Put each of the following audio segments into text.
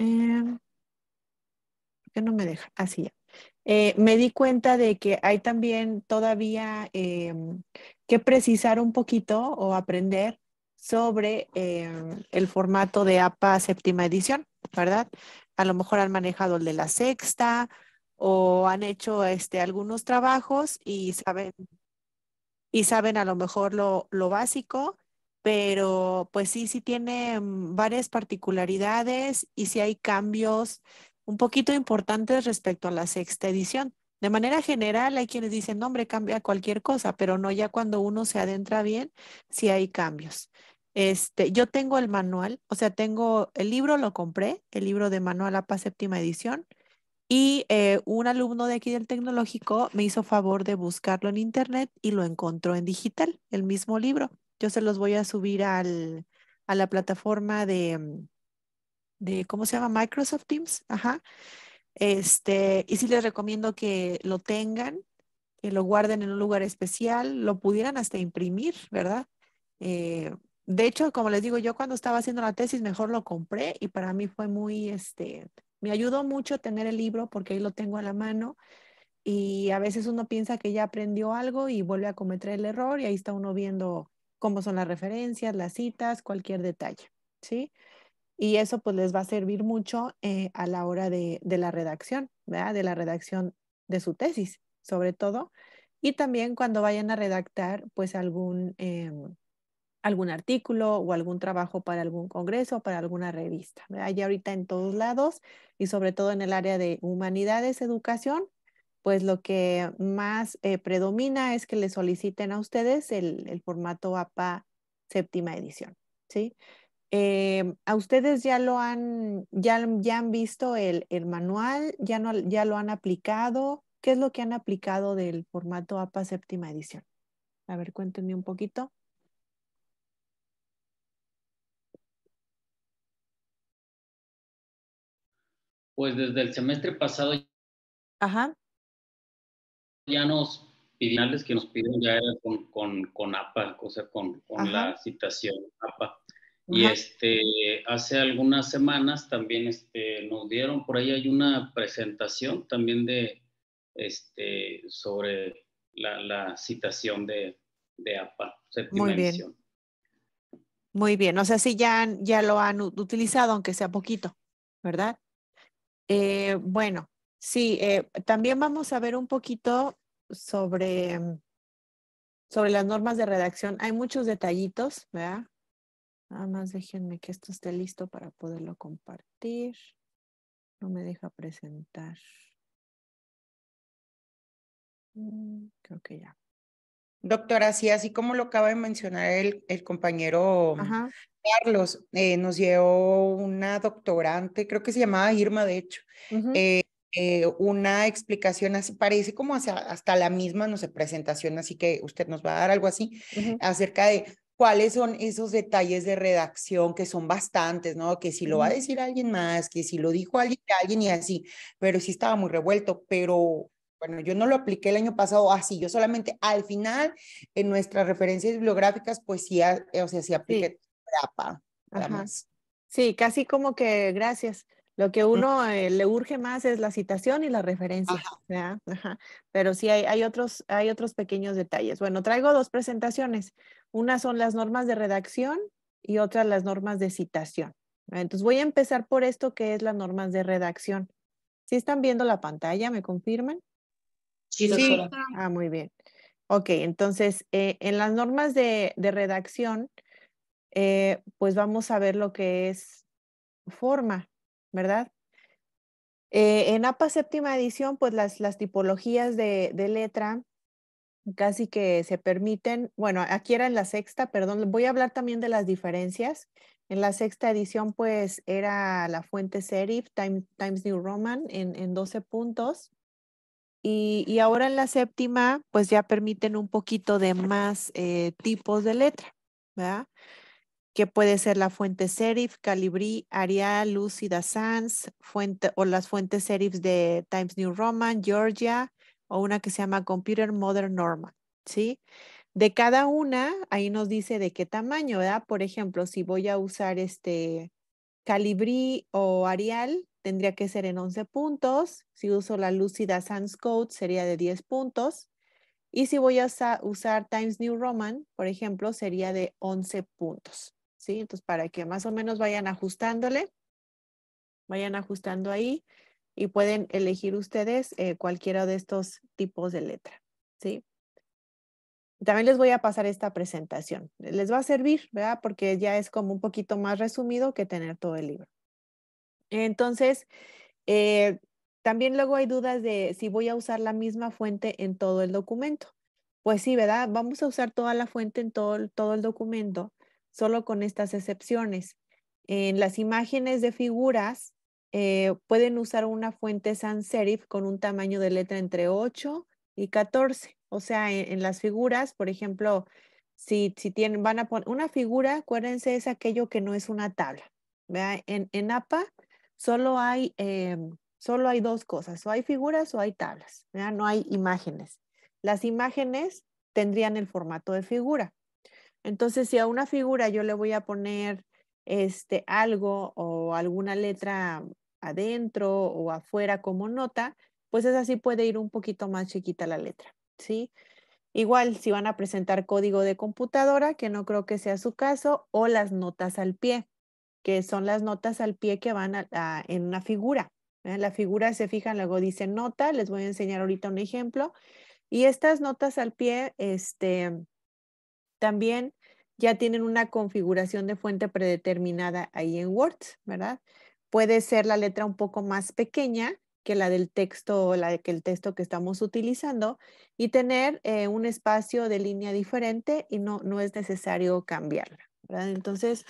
Eh, ¿Por qué no me deja? Así ah, ya. Eh, me di cuenta de que hay también todavía eh, que precisar un poquito o aprender sobre el formato de APA séptima edición, ¿verdad? A lo mejor han manejado el de la sexta o han hecho este, algunos trabajos y saben, y saben a lo mejor lo básico pero pues sí, sí tiene mm, varias particularidades y sí hay cambios un poquito importantes respecto a la sexta edición. De manera general, hay quienes dicen, no, hombre, cambia cualquier cosa, pero no, ya cuando uno se adentra bien, sí hay cambios. Este, yo tengo el manual, o sea, tengo el libro, lo compré, el libro de Manual APA séptima edición, y eh, un alumno de aquí del tecnológico me hizo favor de buscarlo en internet y lo encontró en digital, el mismo libro. Yo se los voy a subir al, a la plataforma de, mm, de, ¿cómo se llama? Microsoft Teams. Ajá. Este, y sí les recomiendo que lo tengan, que lo guarden en un lugar especial, lo pudieran hasta imprimir, ¿verdad? Eh, de hecho, como les digo, yo cuando estaba haciendo la tesis mejor lo compré y para mí fue muy, este, me ayudó mucho tener el libro porque ahí lo tengo a la mano y a veces uno piensa que ya aprendió algo y vuelve a cometer el error y ahí está uno viendo cómo son las referencias, las citas, cualquier detalle, ¿sí? Y eso pues les va a servir mucho eh, a la hora de, la redacción, De la redacción de su tesis, sobre todo. Y también cuando vayan a redactar pues algún, eh, algún artículo o algún trabajo para algún congreso o para alguna revista. Hay ahorita en todos lados y sobre todo en el área de humanidades, educación, pues lo que más eh, predomina es que le soliciten a ustedes el, formato APA séptima edición, ¿sí? Eh, a ustedes ya lo han, ya, ya han visto el, manual, ya, no, ya lo han aplicado. ¿Qué es lo que han aplicado del formato APA séptima edición? A ver, cuéntenme un poquito. Pues desde el semestre pasado Ajá ya nos pidieron, que nos pidieron ya era con, con, con APA, o sea, con, con la citación APA. Y este, hace algunas semanas también este, nos dieron, por ahí hay una presentación también de, este, sobre la, la citación de, de APA, Muy bien. Muy bien, o sea, sí ya, ya lo han utilizado, aunque sea poquito, ¿verdad? Eh, bueno, Sí, eh, también vamos a ver un poquito sobre, mm, sobre las normas de redacción. Hay muchos detallitos, ¿verdad? Nada más déjenme que esto esté listo para poderlo compartir. No me deja presentar. Mm, creo que ya. Doctora, sí, así como lo acaba de mencionar el, compañero mm, Carlos, eh, nos llevó una doctorante, creo que se llamaba Irma, de hecho, eh, una explicación así, parece como hasta, la misma, no sé, presentación, así que usted nos va a dar algo así acerca de cuáles son esos detalles de redacción que son bastantes, ¿no? Que si lo va a decir alguien más, que si lo dijo alguien alguien y así, pero sí estaba muy revuelto, pero bueno, yo no lo apliqué el año pasado así, yo solamente al final en nuestras referencias bibliográficas, pues sí, eh, o sea, sí apliqué nada Sí, casi como que gracias. Lo que uno eh, le urge más es la citación y la referencia, Pero sí hay, hay, otros, hay otros pequeños detalles. Bueno, traigo dos presentaciones. Una son las normas de redacción y otra las normas de citación. Entonces voy a empezar por esto que es las normas de redacción. ¿Sí están viendo la pantalla? ¿Me confirman? Sí, sí. Ah, muy bien. Ok, entonces eh, en las normas de, redacción, eh, pues vamos a ver lo que es forma, ¿verdad? Eh, en APA séptima edición, pues las, las tipologías de, letra casi que se permiten, bueno, aquí era en la sexta, perdón, voy a hablar también de las diferencias. En la sexta edición, pues era la fuente serif, Times New Roman, en, en 12 puntos. Y, ahora en la séptima, pues ya permiten un poquito de más eh, tipos de letra, ¿verdad? que puede ser la fuente Serif, Calibri, Arial, Lucida Sans, fuente, o las fuentes serifs de Times New Roman, Georgia, o una que se llama Computer Modern Normal, ¿sí? De cada una, ahí nos dice de qué tamaño, ¿verdad? Por ejemplo, si voy a usar este Calibri o Arial, tendría que ser en 11 puntos. Si uso la Lucida Sans Code, sería de 10 puntos. Y si voy a usar Times New Roman, por ejemplo, sería de 11 puntos. ¿sí? Entonces, para que más o menos vayan ajustándole, vayan ajustando ahí y pueden elegir ustedes eh, cualquiera de estos tipos de letra, ¿sí? También les voy a pasar esta presentación. Les va a servir, ¿verdad? Porque ya es como un poquito más resumido que tener todo el libro. Entonces, eh, también luego hay dudas de si voy a usar la misma fuente en todo el documento. Pues sí, ¿verdad? Vamos a usar toda la fuente en todo, todo el documento, solo con estas excepciones. En las imágenes de figuras eh, pueden usar una fuente sans serif con un tamaño de letra entre 8 y 14. O sea, en, las figuras, por ejemplo, si, si tienen, van a poner una figura, acuérdense, es aquello que no es una tabla. En, APA solo hay, eh, solo hay dos cosas, o hay figuras o hay tablas, no hay imágenes. Las imágenes tendrían el formato de figura. Entonces, si a una figura yo le voy a poner este, algo o alguna letra adentro o afuera como nota, pues es así puede ir un poquito más chiquita la letra, ¿sí? Igual si van a presentar código de computadora, que no creo que sea su caso, o las notas al pie, que son las notas al pie que van en una figura. En ¿eh? la figura se fijan, luego dice nota, les voy a enseñar ahorita un ejemplo. Y estas notas al pie, este, también ya tienen una configuración de fuente predeterminada ahí en Word, ¿verdad? Puede ser la letra un poco más pequeña que la del texto o la que el texto que estamos utilizando y tener eh, un espacio de línea diferente y no, no es necesario cambiarla, ¿verdad? Entonces,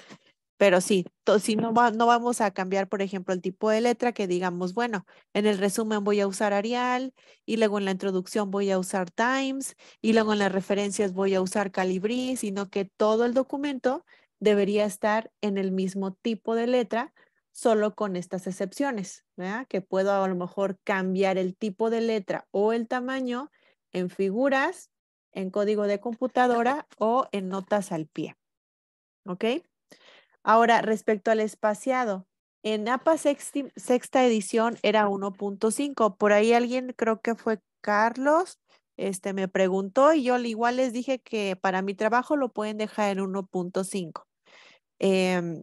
pero sí, si no, no vamos a cambiar, por ejemplo, el tipo de letra que digamos, bueno, en el resumen voy a usar Arial y luego en la introducción voy a usar Times y luego en las referencias voy a usar Calibrí, sino que todo el documento debería estar en el mismo tipo de letra, solo con estas excepciones, ¿verdad? que puedo a lo mejor cambiar el tipo de letra o el tamaño en figuras, en código de computadora o en notas al pie. ¿Ok? Ahora, respecto al espaciado, en APA sexta edición era 1.5. Por ahí alguien, creo que fue Carlos, este, me preguntó y yo igual les dije que para mi trabajo lo pueden dejar en 1.5. Em,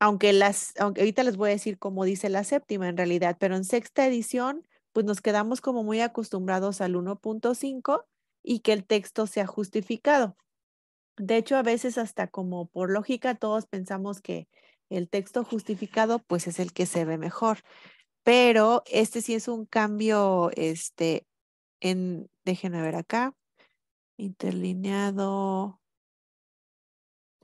aunque las, aunque ahorita les voy a decir cómo dice la séptima en realidad, pero en sexta edición, pues nos quedamos como muy acostumbrados al 1.5 y que el texto sea justificado. De hecho, a veces hasta como por lógica todos pensamos que el texto justificado pues es el que se ve mejor, pero este sí es un cambio, este, en, déjenme ver acá, interlineado.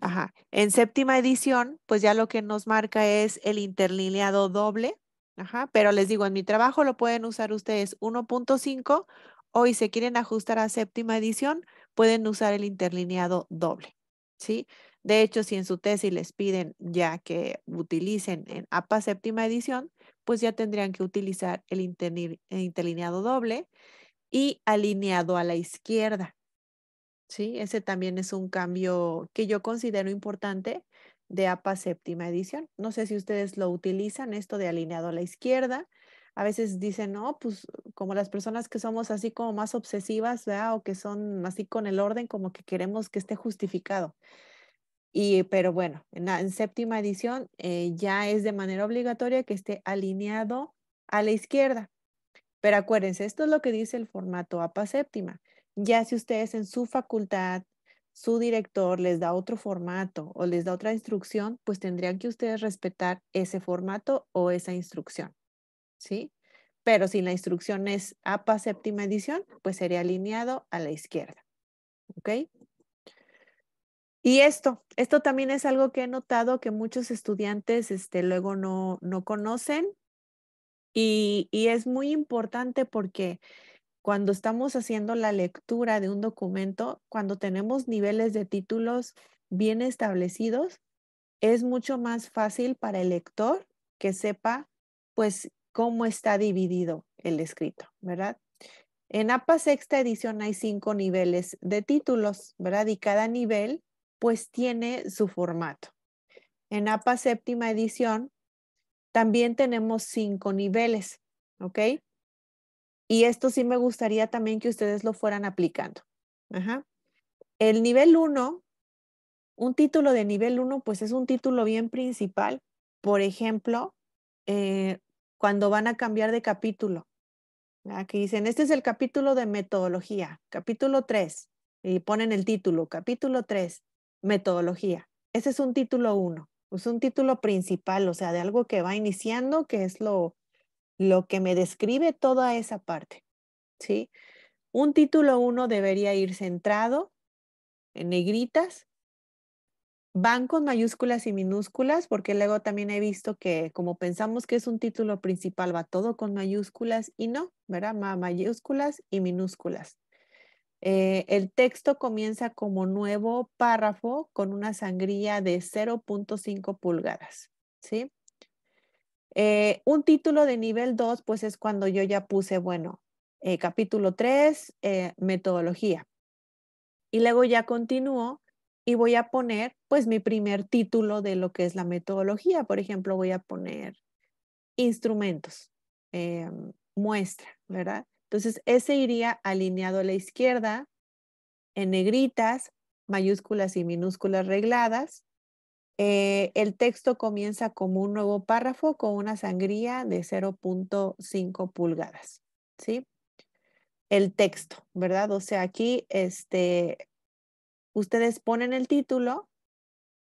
Ajá, en séptima edición, pues ya lo que nos marca es el interlineado doble, ajá, pero les digo, en mi trabajo lo pueden usar ustedes 1.5 o si se quieren ajustar a séptima edición, pueden usar el interlineado doble, ¿sí? De hecho, si en su tesis les piden ya que utilicen en APA séptima edición, pues ya tendrían que utilizar el, interlineado doble y alineado a la izquierda. ¿Sí? Ese también es un cambio que yo considero importante de APA séptima edición. No sé si ustedes lo utilizan, esto de alineado a la izquierda, a veces dicen, no, pues como las personas que somos así como más obsesivas, ¿verdad? O que son así con el orden, como que queremos que esté justificado. Y, pero bueno, en, séptima edición eh, ya es de manera obligatoria que esté alineado a la izquierda. Pero acuérdense, esto es lo que dice el formato APA séptima. Ya si ustedes en su facultad, su director les da otro formato o les da otra instrucción, pues tendrían que ustedes respetar ese formato o esa instrucción. ¿sí? Pero si la instrucción es APA séptima edición, pues sería alineado a la izquierda, ¿ok? Y esto, esto también es algo que he notado que muchos estudiantes este, luego no, conocen y, y es muy importante porque cuando estamos haciendo la lectura de un documento, cuando tenemos niveles de títulos bien establecidos, es mucho más fácil para el lector que sepa, pues, cómo está dividido el escrito, ¿verdad? En APA sexta edición hay cinco niveles de títulos, ¿verdad? Y cada nivel pues tiene su formato. En APA séptima edición también tenemos cinco niveles, ¿ok? Y esto sí me gustaría también que ustedes lo fueran aplicando. El nivel uno, un título de nivel uno, pues es un título bien principal. Por ejemplo, eh, cuando van a cambiar de capítulo. Aquí dicen, este es el capítulo de metodología, capítulo 3, y ponen el título, capítulo 3, metodología. Ese es un título 1, es un título principal, o sea, de algo que va iniciando, que es lo, lo que me describe toda esa parte. ¿sí? Un título 1 debería ir centrado en negritas van con mayúsculas y minúsculas, porque luego también he visto que como pensamos que es un título principal, va todo con mayúsculas y no, ¿verdad? Mayúsculas y minúsculas. Eh, el texto comienza como nuevo párrafo con una sangría de 0.5 pulgadas, ¿sí? Eh, un título de nivel 2, pues es cuando yo ya puse, bueno, eh, capítulo 3, metodología. Y luego ya continúo y voy a poner pues mi primer título de lo que es la metodología. Por ejemplo, voy a poner instrumentos, eh, muestra, ¿verdad? Entonces, ese iría alineado a la izquierda, en negritas, mayúsculas y minúsculas regladas. Eh, el texto comienza como un nuevo párrafo con una sangría de 0.5 pulgadas, ¿sí? El texto, ¿verdad? O sea, aquí este, Ustedes ponen el título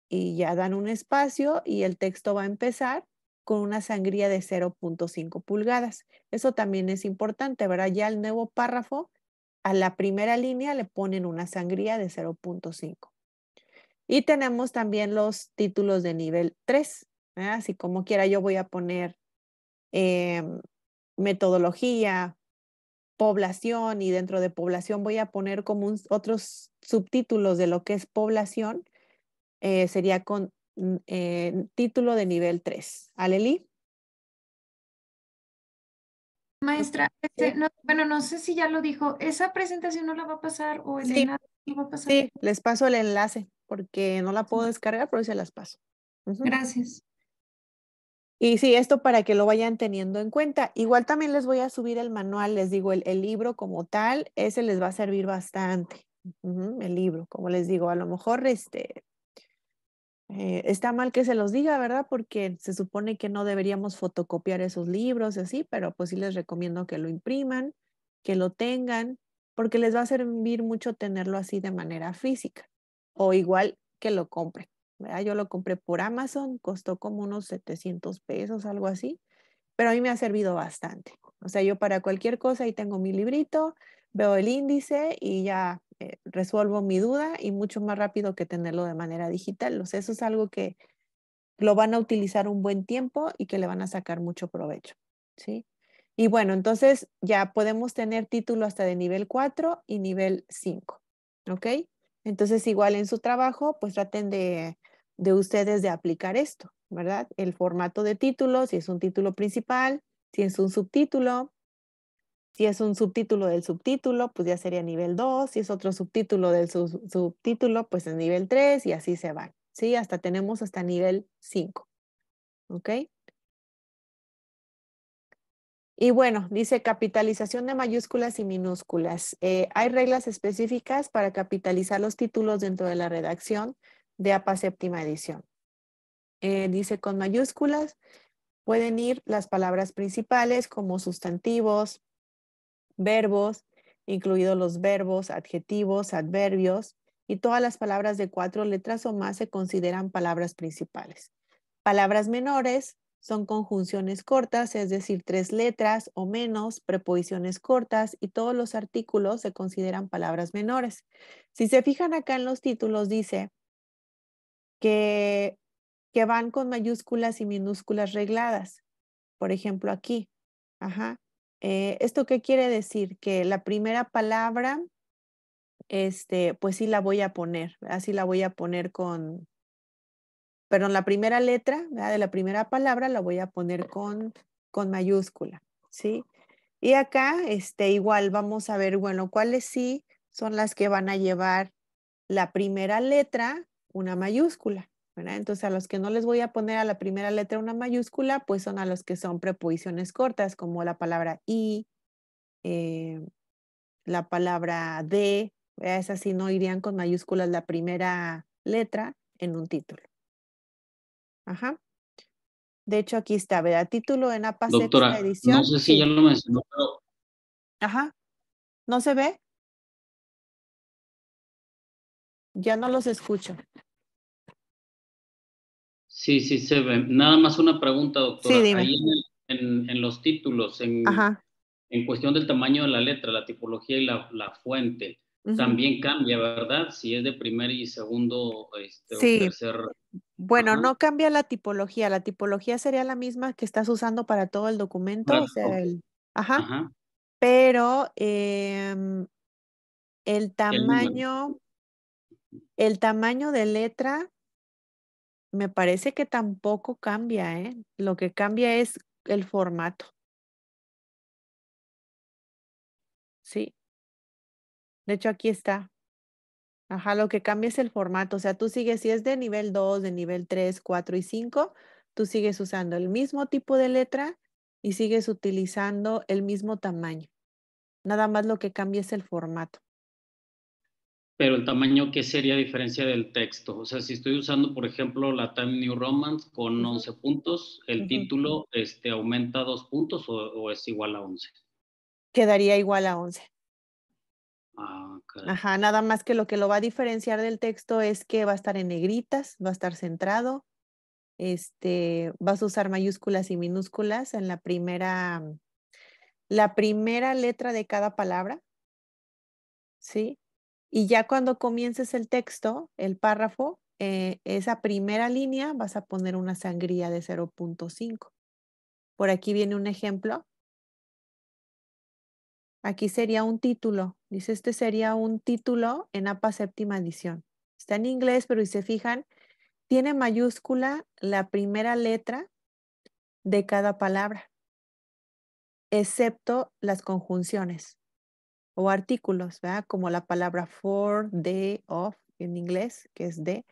y ya dan un espacio y el texto va a empezar con una sangría de 0.5 pulgadas. Eso también es importante, ¿verdad? Ya el nuevo párrafo, a la primera línea le ponen una sangría de 0.5. Y tenemos también los títulos de nivel 3. Así como quiera, yo voy a poner em, metodología, población y dentro de población voy a poner como otros subtítulos de lo que es población, eh, sería con mm, eh, título de nivel 3. Aleli. Maestra, este, bueno, no sé si ya lo dijo, ¿esa presentación no la va a pasar o el sí. va a pasar? Sí, les paso el enlace porque no la puedo descargar, pero se las paso. Gracias. Y sí, esto para que lo vayan teniendo en cuenta. Igual también les voy a subir el manual, les digo, el, libro como tal, ese les va a servir bastante. el libro, como les digo, a lo mejor este, eh, está mal que se los diga, ¿verdad? Porque se supone que no deberíamos fotocopiar esos libros así, pero pues sí les recomiendo que lo impriman, que lo tengan, porque les va a servir mucho tenerlo así de manera física o igual que lo compren. Ah, yo lo compré por Amazon, costó como unos 700 pesos, algo así, pero a mí me ha servido bastante. O sea, yo para cualquier cosa ahí tengo mi librito, veo el índice y ya eh, resuelvo mi duda y mucho más rápido que tenerlo de manera digital. O sea, eso es algo que lo van a utilizar un buen tiempo y que le van a sacar mucho provecho, ¿sí? Y bueno, entonces ya podemos tener título hasta de nivel 4 y nivel 5, ¿ok? Entonces igual en su trabajo, pues traten de de ustedes de aplicar esto, ¿verdad? El formato de título, si es un título principal, si es un subtítulo, si es un subtítulo del subtítulo, pues ya sería nivel 2, si es otro subtítulo del subtítulo, pues es nivel 3 y así se va. ¿sí? Hasta tenemos hasta nivel 5, ¿ok? Y bueno, dice capitalización de mayúsculas y minúsculas. Eh, hay reglas específicas para capitalizar los títulos dentro de la redacción de APA séptima edición. Eh, dice con mayúsculas, pueden ir las palabras principales como sustantivos, verbos, incluidos los verbos, adjetivos, adverbios, y todas las palabras de cuatro letras o más se consideran palabras principales. Palabras menores son conjunciones cortas, es decir, tres letras o menos, preposiciones cortas y todos los artículos se consideran palabras menores. Si se fijan acá en los títulos, dice que, que van con mayúsculas y minúsculas regladas. Por ejemplo, aquí. Ajá. Eh, ¿Esto qué quiere decir? Que la primera palabra, este, pues sí la voy a poner, así la voy a poner con, perdón, la primera letra de la primera palabra la voy a poner con, con mayúscula, ¿sí? Y acá, este, igual vamos a ver, bueno, cuáles sí son las que van a llevar la primera letra una mayúscula. ¿verdad? Entonces, a los que no les voy a poner a la primera letra una mayúscula, pues son a los que son preposiciones cortas, como la palabra y, eh, la palabra de, esas sí no irían con mayúsculas la primera letra en un título. Ajá. De hecho, aquí está, ¿verdad? Título en APA Doctora, edición. No sé si ya lo mencionó, Ajá. ¿No se ve? Ya no los escucho. Sí, sí, se ve. Nada más una pregunta, doctora. Sí, en, los títulos, en, en cuestión del tamaño de la letra, la tipología y la, la fuente, también cambia, ¿verdad? Si es de primer y segundo este, sí. Bueno, no cambia la tipología. La tipología sería la misma que estás usando para todo el documento. Ajá. Pero em, el tamaño el tamaño de letra me parece que tampoco cambia, ¿eh? Lo que cambia es el formato. Sí. De hecho, aquí está. Ajá, lo que cambia es el formato. O sea, tú sigues, si es de nivel 2, de nivel 3, 4 y 5, tú sigues usando el mismo tipo de letra y sigues utilizando el mismo tamaño. Nada más lo que cambia es el formato pero el tamaño, ¿qué sería diferencia del texto? O sea, si estoy usando, por ejemplo, la Time New Romance con 11 puntos, ¿el título este, aumenta dos puntos o, es igual a 11? Quedaría igual a 11. Ah, Ajá, nada más que lo que lo va a diferenciar del texto es que va a estar en negritas, va a estar centrado, este, vas a usar mayúsculas y minúsculas en la primera, la primera letra de cada palabra, ¿sí? Y ya cuando comiences el texto, el párrafo, eh, esa primera línea vas a poner una sangría de 0.5. Por aquí viene un ejemplo. Aquí sería un título. Dice, este sería un título en APA séptima edición. Está en inglés, pero si se fijan, tiene mayúscula la primera letra de cada palabra, excepto las conjunciones o artículos, ¿verdad? Como la palabra for, de, of en inglés, que es de,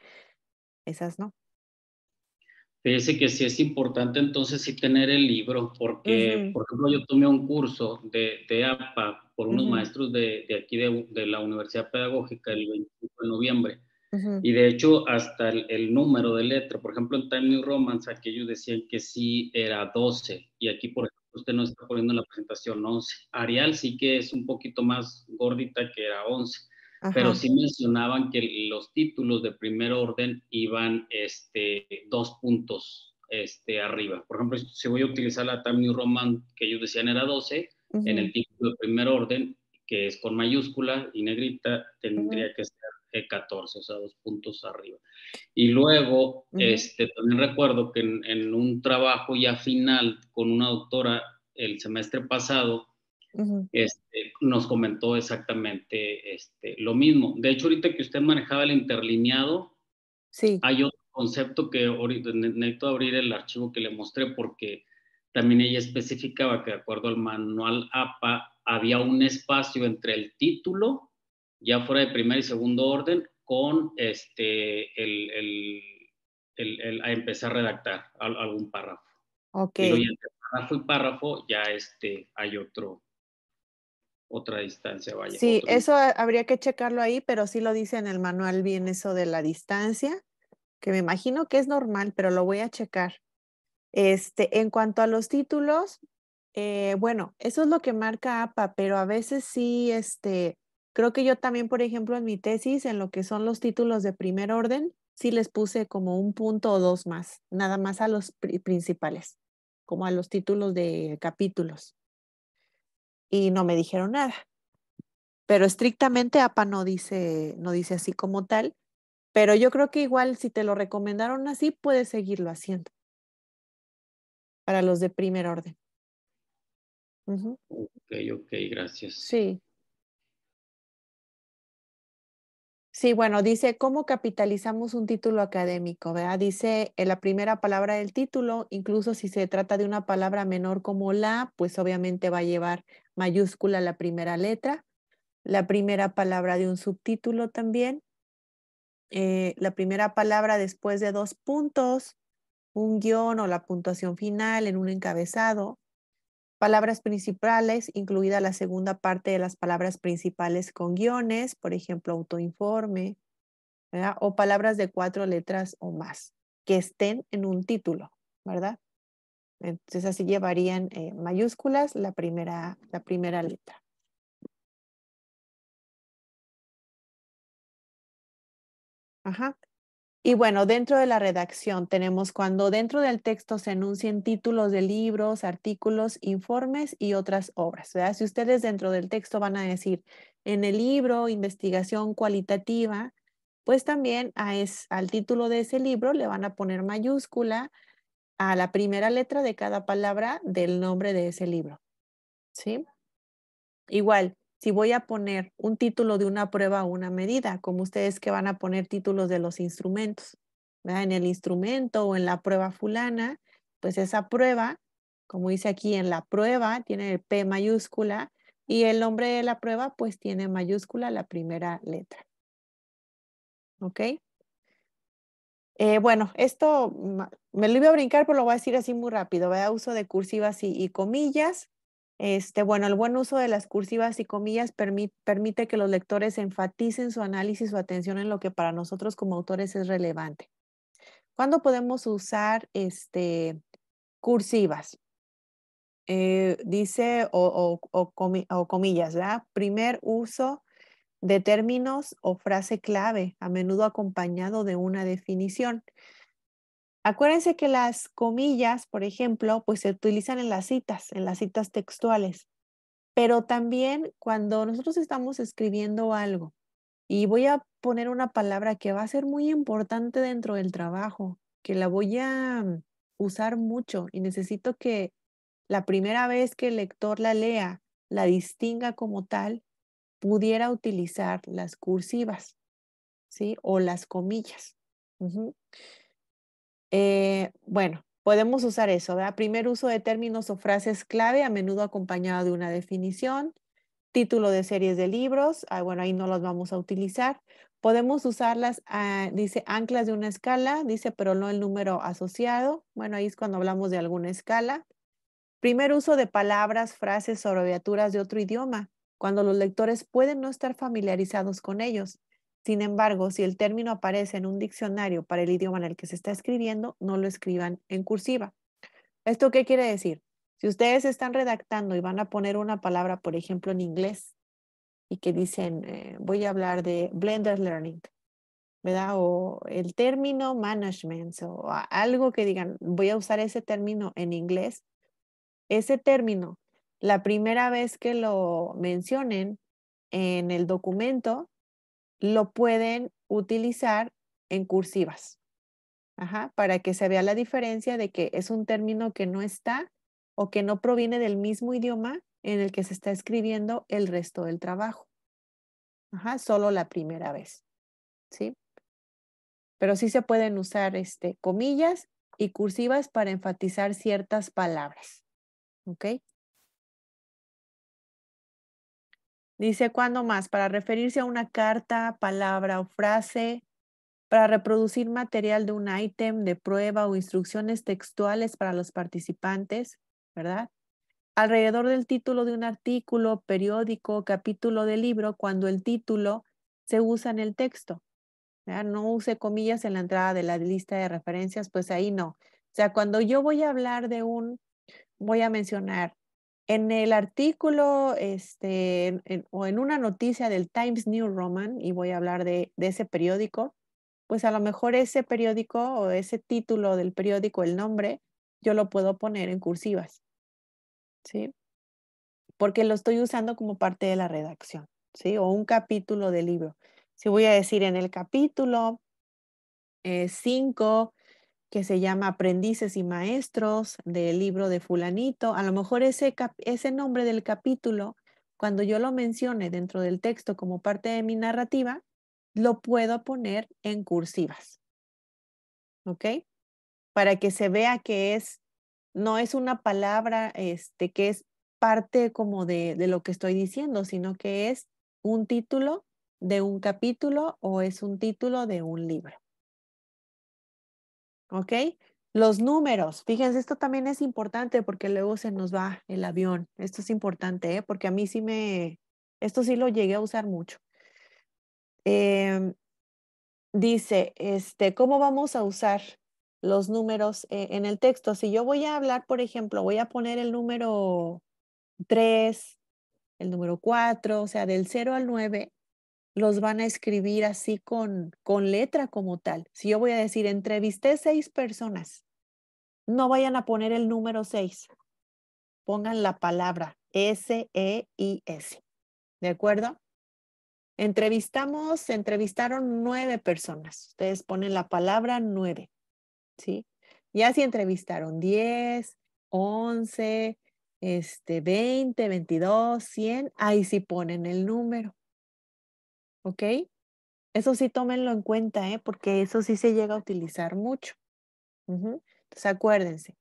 esas no. Fíjese que sí es importante entonces sí tener el libro, porque por ejemplo yo tomé un curso de, de APA por unos maestros de, de aquí de, de, la Universidad Pedagógica el 25 de noviembre. Y de hecho, hasta el, número de letra, por ejemplo, en Time New Romance, aquellos decían que sí era 12, y aquí, por ejemplo, usted no está poniendo en la presentación 11. Arial sí que es un poquito más gordita que era 11, pero sí mencionaban que los títulos de primer orden iban este, dos puntos este, arriba. Por ejemplo, si voy a utilizar la Tami Roman que ellos decían era 12, en el título de primer orden, que es con mayúscula y negrita, tendría que ser 14, o sea, dos puntos arriba. Y luego, este, también recuerdo que en, un trabajo ya final con una doctora el semestre pasado, este, nos comentó exactamente este, lo mismo. De hecho, ahorita que usted manejaba el interlineado, sí. hay otro concepto que ahorita, necesito abrir el archivo que le mostré porque también ella especificaba que de acuerdo al manual APA había un espacio entre el título ya fuera de primer y segundo orden, con este, el, el, el, a empezar a redactar algún párrafo. Ok. Y entre párrafo y párrafo ya este, hay otro, otra distancia, vaya. Sí, eso habría que checarlo ahí, pero sí lo dice en el manual bien eso de la distancia, que me imagino que es normal, pero lo voy a checar. Este, en cuanto a los títulos, eh, bueno, eso es lo que marca APA, pero a veces sí, este, Creo que yo también, por ejemplo, en mi tesis, en lo que son los títulos de primer orden, sí les puse como un punto o dos más, nada más a los principales, como a los títulos de capítulos. Y no me dijeron nada. Pero estrictamente APA no dice, no dice así como tal, pero yo creo que igual si te lo recomendaron así, puedes seguirlo haciendo para los de primer orden. Ok, ok, gracias. Sí. Sí, bueno, dice cómo capitalizamos un título académico, ¿verdad? Dice eh, la primera palabra del título, incluso si se trata de una palabra menor como la, pues obviamente va a llevar mayúscula la primera letra, la primera palabra de un subtítulo también, eh, la primera palabra después de dos puntos, un guión o la puntuación final en un encabezado, Palabras principales, incluida la segunda parte de las palabras principales con guiones, por ejemplo, autoinforme, o palabras de cuatro letras o más, que estén en un título, ¿verdad? Entonces así llevarían eh, mayúsculas la primera, la primera letra. Ajá. Y bueno, dentro de la redacción tenemos cuando dentro del texto se enuncien títulos de libros, artículos, informes y otras obras. Si ustedes dentro del texto van a decir en el libro investigación cualitativa, pues también es, al título de ese libro le van a poner mayúscula a la primera letra de cada palabra del nombre de ese libro. ¿Sí? Igual, si voy a poner un título de una prueba o una medida, como ustedes que van a poner títulos de los instrumentos, en el instrumento o en la prueba fulana, pues esa prueba, como dice aquí en la prueba, tiene el P mayúscula y el nombre de la prueba pues tiene mayúscula la primera letra. ¿Ok? Eh, bueno, esto me lo iba a brincar, pero lo voy a decir así muy rápido. Vea uso de cursivas y comillas. Este, bueno, el buen uso de las cursivas y comillas permite que los lectores enfaticen su análisis, su atención en lo que para nosotros como autores es relevante. ¿Cuándo podemos usar este, cursivas? Eh, dice o, comillas, ¿verdad? Primer uso de términos o frase clave, a menudo acompañado de una definición. Acuérdense que las comillas, por ejemplo, pues se utilizan en las citas, en las citas textuales, pero también cuando nosotros estamos escribiendo algo, y voy a poner una palabra que va a ser muy importante dentro del trabajo, que la voy a usar mucho y necesito que la primera vez que el lector la lea, la distinga como tal, pudiera utilizar las cursivas, ¿sí? O las comillas. Eh, bueno, podemos usar eso, ¿verdad? Primer uso de términos o frases clave, a menudo acompañado de una definición. Título de series de libros, ah, bueno, ahí no los vamos a utilizar. Podemos usarlas, ah, dice anclas de una escala, dice, pero no el número asociado. Bueno, ahí es cuando hablamos de alguna escala. Primer uso de palabras, frases o abreviaturas de otro idioma, cuando los lectores pueden no estar familiarizados con ellos. Sin embargo, si el término aparece en un diccionario para el idioma en el que se está escribiendo, no lo escriban en cursiva. ¿Esto qué quiere decir? Si ustedes están redactando y van a poner una palabra, por ejemplo, en inglés, y que dicen, eh, voy a hablar de blended learning, ¿verdad? O el término management, o algo que digan, voy a usar ese término en inglés. Ese término, la primera vez que lo mencionen en el documento, lo pueden utilizar en cursivas, para que se vea la diferencia de que es un término que no está o que no proviene del mismo idioma en el que se está escribiendo el resto del trabajo. Ajá, solo la primera vez. ¿Sí? Pero sí se pueden usar este, comillas y cursivas para enfatizar ciertas palabras. ¿Ok? Dice, ¿cuándo más? Para referirse a una carta, palabra o frase, para reproducir material de un ítem de prueba o instrucciones textuales para los participantes, ¿verdad? Alrededor del título de un artículo, periódico, capítulo de libro, cuando el título se usa en el texto. No use comillas en la entrada de la lista de referencias, pues ahí no. O sea, cuando yo voy a hablar de un, voy a mencionar en el artículo este, o en una noticia del Times New Roman, y voy a hablar de, ese periódico, pues a lo mejor ese periódico o ese título del periódico, el nombre, yo lo puedo poner en cursivas, ¿sí? Porque lo estoy usando como parte de la redacción, ¿sí? O un capítulo del libro. Si voy a decir en el capítulo 5, eh, que se llama Aprendices y Maestros del libro de fulanito. A lo mejor ese, ese nombre del capítulo, cuando yo lo mencione dentro del texto como parte de mi narrativa, lo puedo poner en cursivas. ¿Ok? Para que se vea que es, no es una palabra este, que es parte como de, de lo que estoy diciendo, sino que es un título de un capítulo o es un título de un libro. ¿ok? Los números, fíjense, esto también es importante porque luego se nos va el avión. Esto es importante, ¿eh? porque a mí sí me, esto sí lo llegué a usar mucho. Em, dice, este, ¿cómo vamos a usar los números e, en el texto? Si yo voy a hablar, por ejemplo, voy a poner el número 3, el número 4, o sea, del 0 al 9, los van a escribir así con, letra como tal. Si yo voy a decir, entrevisté seis personas, no vayan a poner el número seis, pongan la palabra S-E-I-S. -E i s de acuerdo? Entrevistamos, entrevistaron nueve personas. Ustedes ponen la palabra nueve, ¿sí? Ya si entrevistaron diez, once, este, veinte, veintidós, cien, ahí sí ponen el número. ¿ok? Eso sí, tómenlo en cuenta, ¿eh? porque eso sí se llega a utilizar mucho. Entonces, acuérdense,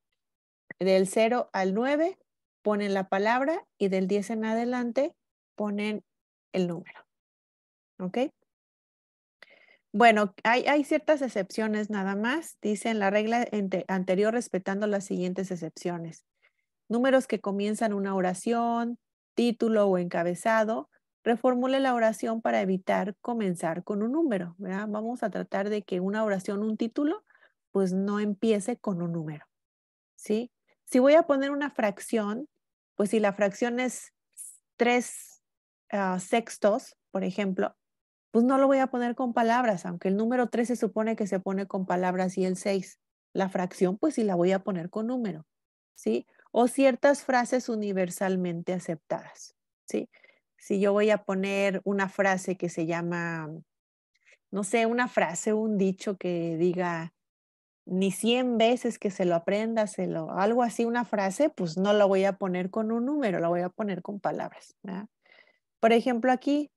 del 0 al 9 ponen la palabra y del 10 en adelante ponen el número. ¿Ok? Bueno, hay, ciertas excepciones nada más. Dicen la regla anterior respetando las siguientes excepciones. Números que comienzan una oración, título o encabezado Reformule la oración para evitar comenzar con un número. ¿verdad? Vamos a tratar de que una oración, un título, pues no empiece con un número. ¿sí? Si voy a poner una fracción, pues si la fracción es tres ah, sextos, por ejemplo, pues no lo voy a poner con palabras, aunque el número tres se supone que se pone con palabras y el seis, La fracción, pues si la voy a poner con número, ¿sí? O ciertas frases universalmente aceptadas, ¿sí? si yo voy a poner una frase que se llama, no sé, una frase, un dicho que diga, ni cien veces que se lo aprenda, se lo, algo así, una frase, pues no la voy a poner con un número, la voy a poner con palabras. Por ejemplo, aquí